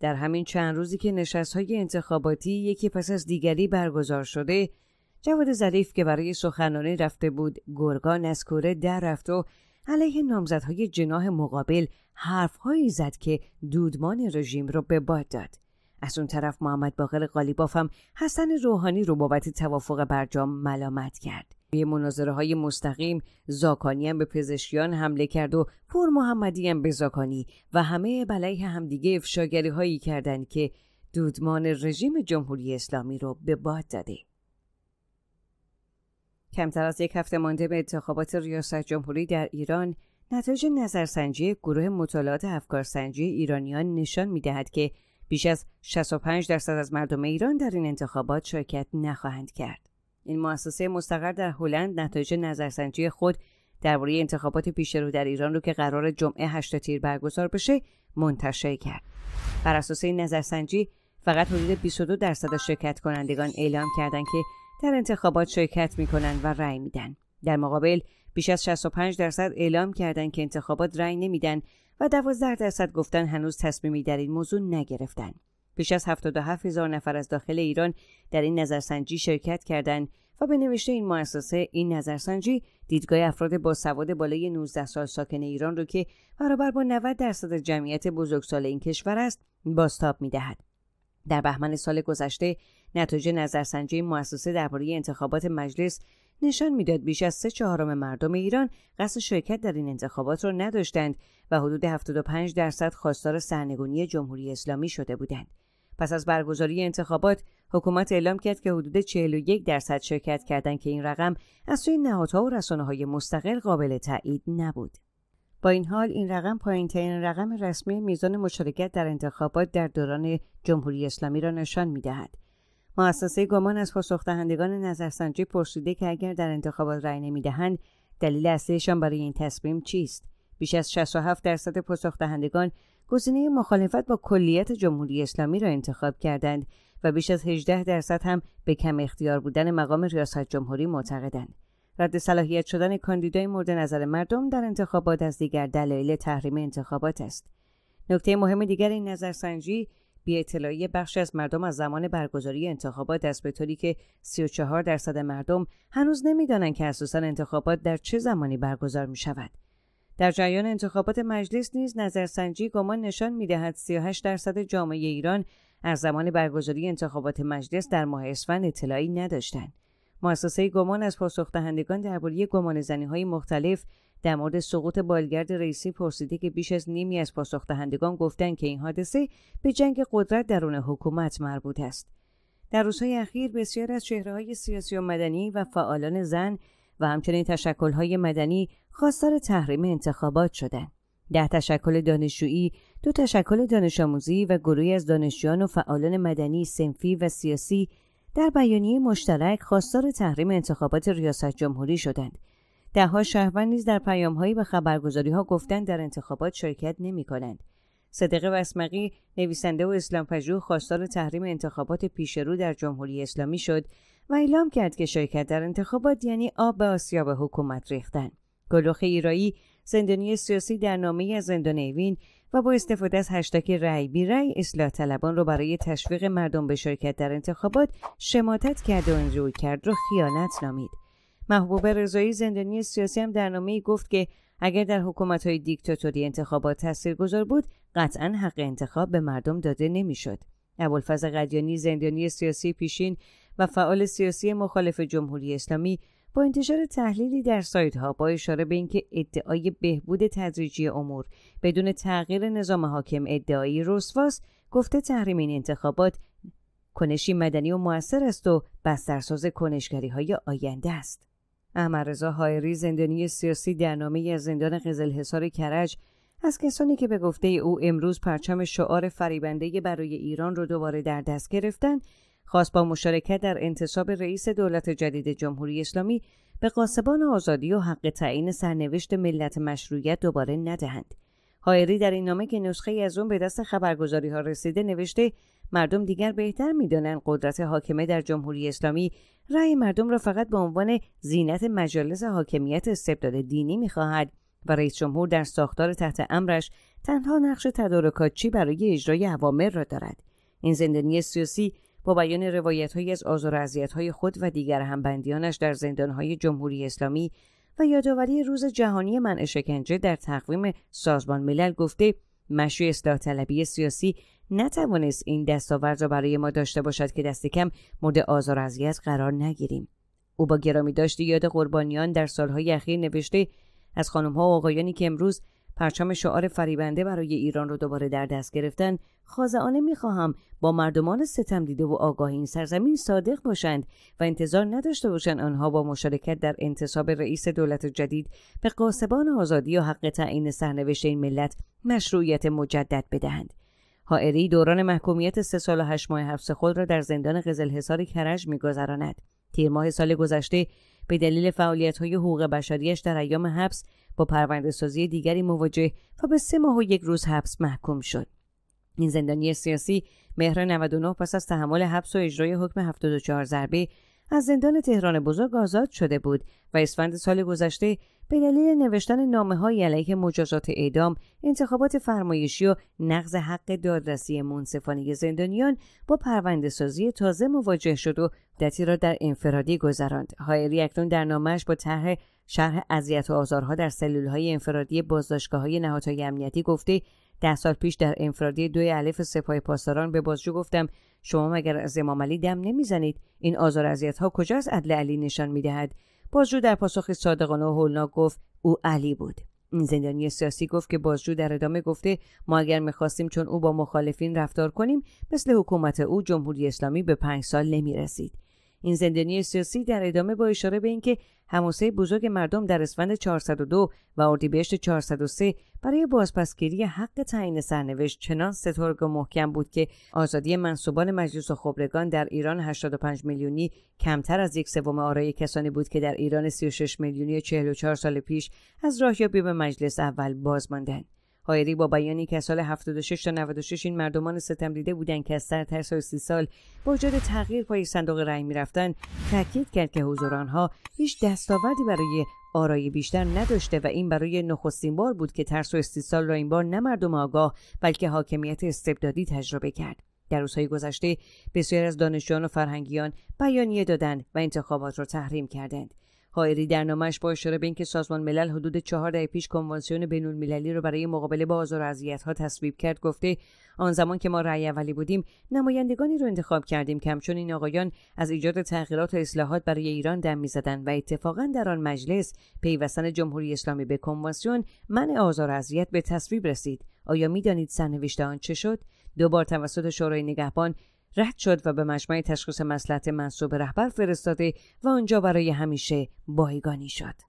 در همین چند روزی که نشست های انتخاباتی یکی پس از دیگری برگزار شده جواد ظریف که برای سخنرانی رفته بود گرگان از کوره در رفت و علیه نامزدهای جناه مقابل حرفهایی زد که دودمان رژیم را به باد داد از اون طرف محمد باقر قالیباف هم حسن روحانی رو بابت توافق برجام ملامت کرد شفی مناظره های مستقیم هم به پزشکیان حمله کرد و پور هم به زاکانی و همه بلیه همدیگه افشاگری هایی کردند که دودمان رژیم جمهوری اسلامی رو به باد داده. کمتر از یک هفته مانده به انتخابات ریاست جمهوری در ایران نتایج نظرسنجی گروه مطالعات افکارسنجی ایرانیان نشان میدهد که بیش از 65 درصد از مردم ایران در این انتخابات شرکت نخواهند کرد. این مؤسسه مستقر در هلند نتایج نظرسنجی خود درباره انتخابات پیش رو در ایران رو که قرار جمعه 8 تیر برگزار بشه منتشر کرد. بر اساس این نظرسنجی فقط حدود 22 درصد شرکت کنندگان اعلام کردند که در انتخابات شرکت میکنند و رأی میدن. در مقابل بیش از 65 درصد اعلام کردند که انتخابات رأی نمیدن و 12 درصد گفتن هنوز تصمیمی در این موضوع نگرفتن. بیش از 77 هزار نفر از داخل ایران در این نظرسنجی شرکت کردند و به نوشته این مؤسسه این نظرسنجی دیدگاه افراد با سواد بالای 19 سال ساکن ایران رو که برابر با 90 درصد جمعیت بزرگسال این کشور است بازتاب میدهد در بهمن سال گذشته نتایج نظرسنجی مؤسسه درباره انتخابات مجلس نشان میداد بیش از سه چهارم مردم ایران قصد شرکت در این انتخابات را نداشتند و حدود 75 درصد خواستار سرنگونی جمهوری اسلامی شده بودند پس از برگزاری انتخابات حکومت اعلام کرد که حدود 41 درصد شرکت کردند که این رقم از سوی نهادها و رسانه های مستقل قابل تایید نبود. با این حال این رقم پایینترین رقم رسمی میزان مشارکت در انتخابات در دوران جمهوری اسلامی را نشان میدهد مؤسسه گمان از پاسخ دهندگان نظرسنجی پرسیده که اگر در انتخابات رأی نمیدهند دلیل اصلیشان برای این تصمیم چیست بیش از 67 درصد پاسخ دهندگان گزینه مخالفت با کلیت جمهوری اسلامی را انتخاب کردند و بیش از 18 درصد هم به کم اختیار بودن مقام ریاست جمهوری معتقدند. رد صلاحیت شدن کاندیدای مورد نظر مردم در انتخابات از دیگر دلایل تحریم انتخابات است. نکته مهم دیگر این نظرسنجی بی اطلاعی بخشی از مردم از زمان برگزاری انتخابات است به طوری که 34 درصد مردم هنوز نمیدانند که اساسا انتخابات در چه زمانی برگزار می در جریان انتخابات مجلس نیز نظرسنجی گمان نشان میدهد 38 درصد جامعه ایران از زمان برگزاری انتخابات مجلس در ماه اسفند اطلاعی نداشتند. مؤسسه گمان از پاسخ دهندگان درباره گمان زنی های مختلف در مورد سقوط بالگرد رئیسی پرسیده که بیش از نیمی از پاسخ دهندگان گفتند که این حادثه به جنگ قدرت درون حکومت مربوط است. در روزهای اخیر بسیار از چهره های سیاسی و مدنی و فعالان زن و همچنین های مدنی خواستار تحریم انتخابات شدند. ده تشکل دانشجویی، دو تشکل دانش آموزی و گروهی از دانشجویان و فعالان مدنی، سنفی و سیاسی در بیانیه مشترک خواستار تحریم انتخابات ریاست جمهوری شدند. دهها شهروند نیز در پیامهایی به خبرگزاریها گفتند در انتخابات شرکت نمی‌کنند. صدقه وسمقی نویسنده و پژوه خواستار تحریم انتخابات پیشرو در جمهوری اسلامی شد و اعلام کرد که شرکت در انتخابات یعنی آب به آسیا به حکومت ریختن گلوخ ایرایی زندانی سیاسی در نامه از زندان ایوین و با استفاده از هشتگ رای بی رای اصلاح طلبان رو برای تشویق مردم به شرکت در انتخابات شماتت کرد و این کرد رو خیانت نامید محبوب رضایی زندانی سیاسی هم در نامه گفت که اگر در حکومت های دیکتاتوری انتخابات تاثیرگذار بود قطعا حق انتخاب به مردم داده نمیشد ابوالفضل قدیانی زندانی سیاسی پیشین و فعال سیاسی مخالف جمهوری اسلامی با انتشار تحلیلی در سایت ها با اشاره به اینکه ادعای بهبود تدریجی امور بدون تغییر نظام حاکم ادعایی رسواست گفته تحریم این انتخابات کنشی مدنی و موثر است و بسترساز کنشگری های آینده است. رضا حائری زندانی سیاسی در نامه از زندان حصار کرج از کسانی که به گفته او امروز پرچم شعار فریبنده برای ایران رو دوباره در دست گرفتن خواست با مشارکت در انتصاب رئیس دولت جدید جمهوری اسلامی به قاسبان آزادی و حق تعیین سرنوشت ملت مشروعیت دوباره ندهند هایری در این نامه که نسخه از اون به دست خبرگزاری ها رسیده نوشته مردم دیگر بهتر میدانند قدرت حاکمه در جمهوری اسلامی رأی مردم را فقط به عنوان زینت مجالس حاکمیت استبداد دینی میخواهد و رئیس جمهور در ساختار تحت امرش تنها نقش تدارکاتچی برای اجرای عوامر را دارد این زندانی سیاسی با بیان روایت های از آزار و های خود و دیگر همبندیانش در زندانهای جمهوری اسلامی و یادآوری روز جهانی منع شکنجه در تقویم سازمان ملل گفته مشی اصلاح طلبی سیاسی نتوانست این دستاورد را برای ما داشته باشد که دست کم مورد آزار اذیت قرار نگیریم او با گرامی داشتی یاد قربانیان در سالهای اخیر نوشته از خانمها و آقایانی که امروز پرچم شعار فریبنده برای ایران رو دوباره در دست گرفتن خازعانه میخواهم با مردمان ستم دیده و آگاه این سرزمین صادق باشند و انتظار نداشته باشند آنها با مشارکت در انتصاب رئیس دولت جدید به قاسبان آزادی و حق تعیین سرنوشت این ملت مشروعیت مجدد بدهند حائری دوران محکومیت سه سال و هشت ماه حبس خود را در زندان قزلحصار کرج میگذراند تیر ماه سال گذشته به دلیل فعالیت های حقوق بشریش در ایام حبس با پرونده سازی دیگری مواجه و به سه ماه و یک روز حبس محکوم شد این زندانی سیاسی مهر 99 پس از تحمل حبس و اجرای حکم 74 ضربه از زندان تهران بزرگ آزاد شده بود و اسفند سال گذشته به دلیل نوشتن نامه های علیه مجازات اعدام، انتخابات فرمایشی و نقض حق دادرسی منصفانه زندانیان با پرونده سازی تازه مواجه شد و مدتی را در انفرادی گذراند هایری اکنون در نامش با طرح شرح اذیت و آزارها در سلولهای انفرادی های نهادهای امنیتی گفته ده سال پیش در انفرادی دوی الف سپاه پاسداران به بازجو گفتم شما مگر از امام علی دم نمیزنید این آزار ها کجا از عدل علی نشان میدهد بازجو در پاسخ صادقانه و هولناک گفت او علی بود این زندانی سیاسی گفت که بازجو در ادامه گفته ما اگر میخواستیم چون او با مخالفین رفتار کنیم مثل حکومت او جمهوری اسلامی به پنج سال نمیرسید این زندانی سیاسی در ادامه با اشاره به اینکه هماسه بزرگ مردم در اسفند 402 و اردیبهشت 403 برای بازپسگیری حق تعیین سرنوشت چنان سترگ و محکم بود که آزادی منصوبان مجلس و خبرگان در ایران 85 میلیونی کمتر از یک سوم آرای کسانی بود که در ایران 36 میلیونی 44 سال پیش از راهیابی به مجلس اول بازماندند هایری با بیانی که سال 76 تا 96 این مردمان ستم دیده بودند که از سر ترس سی سال با ایجاد تغییر پای صندوق رأی میرفتند تاکید کرد که حضور آنها هیچ دستاوردی برای آرای بیشتر نداشته و این برای نخستین بار بود که ترس و استیصال را این بار نه مردم آگاه بلکه حاکمیت استبدادی تجربه کرد در روزهای گذشته بسیار از دانشجویان و فرهنگیان بیانیه دادند و انتخابات را تحریم کردند خائری در نامش با اشاره به اینکه سازمان ملل حدود چهار دهه پیش کنوانسیون بین المللی را برای مقابله با آزار و ها تصویب کرد گفته آن زمان که ما رأی اولی بودیم نمایندگانی را انتخاب کردیم که این آقایان از ایجاد تغییرات و اصلاحات برای ایران دم میزدند و اتفاقا در آن مجلس پیوستن جمهوری اسلامی به کنوانسیون من آزار و اذیت به تصویب رسید آیا میدانید سرنوشت آن چه شد دوبار توسط شورای نگهبان رد شد و به مجمع تشخیص مسلحت منصوب رهبر فرستاده و آنجا برای همیشه بایگانی شد.